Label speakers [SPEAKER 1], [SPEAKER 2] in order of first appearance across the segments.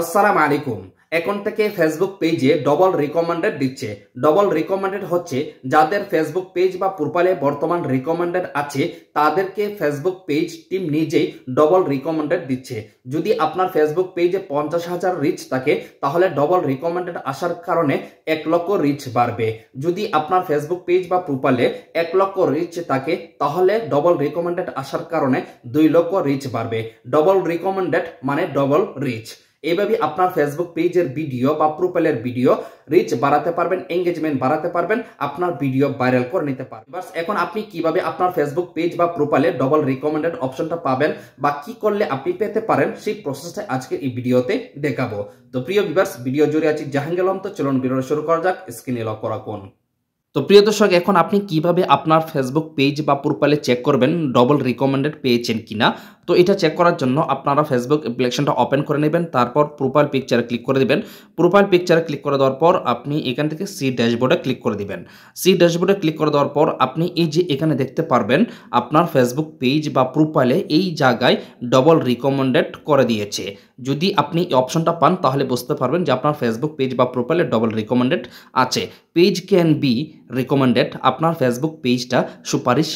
[SPEAKER 1] আসসালাম আলাইকুম এখন থেকে ফেসবুক পেজে ডবল রিকমেন্ডেড দিচ্ছে ডবল রিকমেন্ডেড হচ্ছে যাদের ফেসবুক পেজ বা প্রোফাইলে বর্তমান রিকমেন্ডেড আছে তাদেরকে ফেসবুক পেজ টিম নিজেই ডবল রিকমেন্ডেড দিচ্ছে যদি আপনার ফেসবুক পেজে পঞ্চাশ হাজার রিচ থাকে তাহলে ডবল রিকমেন্ডেড আসার কারণে এক লক্ষ রিচ বাড়বে যদি আপনার ফেসবুক পেজ বা প্রোফাইলে এক লক্ষ রিচ থাকে তাহলে ডবল রিকমেন্ডেড আসার কারণে দুই লক্ষ রিচ বাড়বে ডবল রিকমেন্ডেড মানে ডবল রিচ এইভাবে আপনার ফেসবুক পেজের ভিডিও বা প্রোফাইলের ভিডিও রিচ বাড়াতে পারবেন এঙ্গেজমেন্ট বাড়াতে পারবেন আপনার ভিডিও ভাইরাল করে নিতে পারবেন এখন আপনি কিভাবে আপনার ফেসবুক পেজ বা প্রোফাইলে ডবল রিকমেন্ডেড অপশনটা পাবেন বা কি করলে আপনি পেতে পারেন সেই প্রসেসটা আজকে এই ভিডিওতে দেখাবো তো প্রিয় ভিভার্স ভিডিও জুড়ে আছি জাহাঙ্গীর তো চলুন ভিডিও শুরু করা যাক স্ক্রিনে লক করা কোন তো প্রিয় দর্শক এখন আপনি কিভাবে আপনার ফেসবুক পেজ বা প্রোফাইলে চেক করবেন ডবল রিকমেন্ডেড পেয়েছেন কিনা তো এটা চেক করার জন্য আপনারা ফেসবুক অ্যাপ্লিকেশনটা ওপেন করে নেবেন তারপর প্রোফাইল পিকচারে ক্লিক করে দেবেন প্রোফাইল পিকচারে ক্লিক করে দেওয়ার পর আপনি এখান থেকে সি ড্যাশবোর্ডে ক্লিক করে দিবেন সি ড্যাশবোর্ডে ক্লিক করে দেওয়ার পর আপনি এই যে এখানে দেখতে পারবেন আপনার ফেসবুক পেজ বা প্রোফাইলে এই জায়গায় ডবল রিকমেন্ডেড করে দিয়েছে যদি আপনি এই অপশনটা পান তাহলে বুঝতে পারবেন যে আপনার ফেসবুক পেজ বা প্রোফাইলে ডবল রিকমেন্ডেড আছে পেজ ক্যান বি রিকমেন্ডেড আপনার ফেসবুক পেজটা সুপারিশ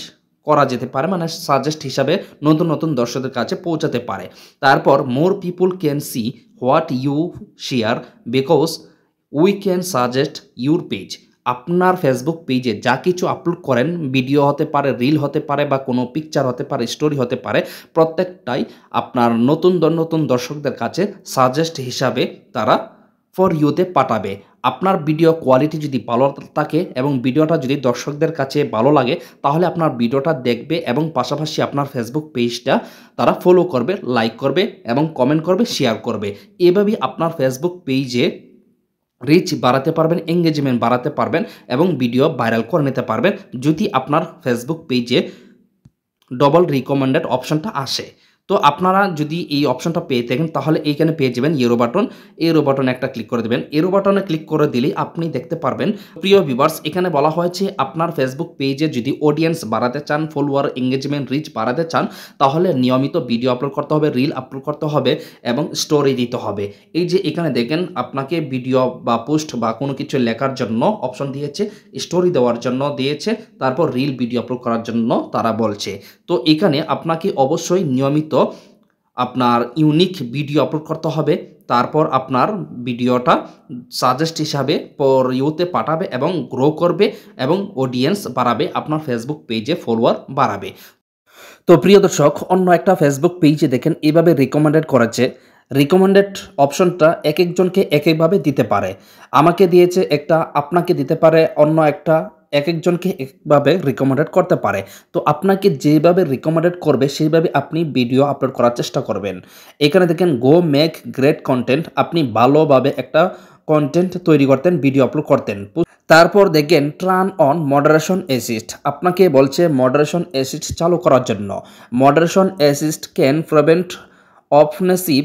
[SPEAKER 1] করা যেতে পারে মানে সাজেস্ট হিসাবে নতুন নতুন দর্শকদের কাছে পৌঁছাতে পারে তারপর more people can see what you share because we can suggest your page আপনার ফেসবুক পেজে যা কিছু আপলোড করেন ভিডিও হতে পারে রিল হতে পারে বা কোনো পিকচার হতে পারে স্টোরি হতে পারে প্রত্যেকটাই আপনার নতুন নতুন দর্শকদের কাছে সাজেস্ট হিসাবে তারা ফর ইউতে পাঠাবে আপনার ভিডিও কোয়ালিটি যদি ভালো থাকে এবং ভিডিওটা যদি দর্শকদের কাছে ভালো লাগে তাহলে আপনার ভিডিওটা দেখবে এবং পাশাপাশি আপনার ফেসবুক পেজটা তারা ফলো করবে লাইক করবে এবং কমেন্ট করবে শেয়ার করবে এভাবেই আপনার ফেসবুক পেজে রিচ বাড়াতে পারবেন এঙ্গেজমেন্ট বাড়াতে পারবেন এবং ভিডিও ভাইরাল করে নিতে পারবেন যদি আপনার ফেসবুক পেজে ডবল রিকমেন্ডেড অপশনটা আসে তো আপনারা যদি এই অপশনটা পেয়ে থাকেন তাহলে এইখানে পেয়ে যাবেন ইয়েরো বাটন এরো বাটনে একটা ক্লিক করে দেবেন এরো বাটনে ক্লিক করে দিলে আপনি দেখতে পারবেন প্রিয় ভিভার্স এখানে বলা হয়েছে আপনার ফেসবুক পেজে যদি অডিয়েন্স বাড়াতে চান ফলোয়ার এঙ্গেজমেন্ট রিচ বাড়াতে চান তাহলে নিয়মিত ভিডিও আপলোড করতে হবে রিল আপলোড করতে হবে এবং স্টোরি দিতে হবে এই যে এখানে দেখেন আপনাকে ভিডিও বা পোস্ট বা কোনো কিছু লেখার জন্য অপশন দিয়েছে স্টোরি দেওয়ার জন্য দিয়েছে তারপর রিল ভিডিও আপলোড করার জন্য তারা বলছে তো এখানে আপনাকে অবশ্যই নিয়মিত আপনার ইউনিক ভিডিও আপলোড করতে হবে তারপর আপনার ভিডিওটা সাজেস্ট হিসাবে পর ইউতে পাঠাবে এবং গ্রো করবে এবং অডিয়েন্স বাড়াবে আপনার ফেসবুক পেজে ফলোয়ার বাড়াবে তো প্রিয় দর্শক অন্য একটা ফেসবুক পেজে দেখেন এভাবে রিকমেন্ডেড করেছে রিকমেন্ডেড অপশনটা এক একজনকে এক একভাবে দিতে পারে আমাকে দিয়েছে একটা আপনাকে দিতে পারে অন্য একটা এক একজনকে একভাবে রিকমেন্ডেড করতে পারে তো আপনাকে যেভাবে রিকমেন্ডেড করবে সেইভাবে আপনি ভিডিও আপলোড করার চেষ্টা করবেন এখানে দেখেন গো মেক গ্রেট কন্টেন্ট আপনি ভালোভাবে একটা কন্টেন্ট তৈরি করতেন ভিডিও আপলোড করতেন তারপর দেখেন ট্রান অন মডারেশন অ্যাসিস্ট আপনাকে বলছে মডারেশন অ্যাসিস্ট চালু করার জন্য moderation assist can prevent offensive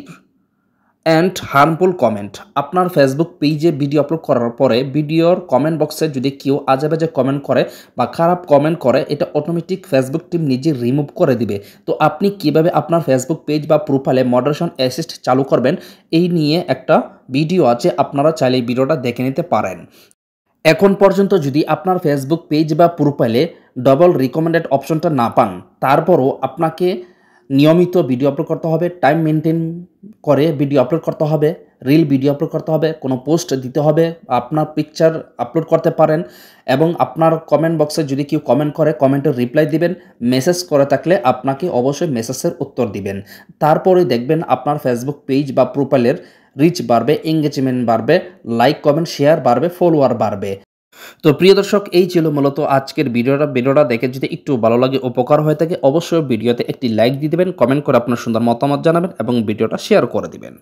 [SPEAKER 1] and harmful comment আপনার ফেসবুক পেজে ভিডিও আপলোড করার পরে ভিডিওর কমেন্ট বক্সে যদি কেউ আজেবাজে কমেন্ট করে বা খারাপ কমেন্ট করে এটা অটোমেটিক ফেসবুক টিম নিজে রিমুভ করে দিবে তো আপনি কিভাবে আপনার ফেসবুক পেজ বা প্রোফাইলে মডারেশন অ্যাসিস্ট চালু করবেন এই নিয়ে একটা ভিডিও আছে আপনারা চাইলে ভিডিওটা দেখে নিতে পারেন এখন পর্যন্ত যদি আপনার ফেসবুক পেজ বা প্রোফাইলে ডবল রিকমেন্ডেড অপশনটা না পান তারপরও আপনাকে নিয়মিত ভিডিও আপলোড করতে হবে টাইম মেনটেন করে ভিডিও আপলোড করতে হবে রিল ভিডিও আপলোড করতে হবে কোনো পোস্ট দিতে হবে আপনার পিকচার আপলোড করতে পারেন এবং আপনার কমেন্ট বক্সে যদি কেউ কমেন্ট করে কমেন্টের রিপ্লাই দিবেন মেসেজ করে থাকলে আপনাকে অবশ্যই মেসেজের উত্তর দিবেন তারপরে দেখবেন আপনার ফেসবুক পেজ বা প্রোফাইলের রিচ বাড়বে এঙ্গেজমেন্ট বাড়বে লাইক কমেন্ট শেয়ার বাড়বে ফলোয়ার বাড়বে তো প্রিয় দর্শক এই ছিল মূলত আজকের ভিডিওটা ভিডিওটা দেখে যদি একটু ভালো লাগে উপকার হয়ে থাকে অবশ্যই ভিডিওতে একটি লাইক দিয়ে দেবেন কমেন্ট করে আপনার সুন্দর মতামত জানাবেন এবং ভিডিওটা শেয়ার করে দিবেন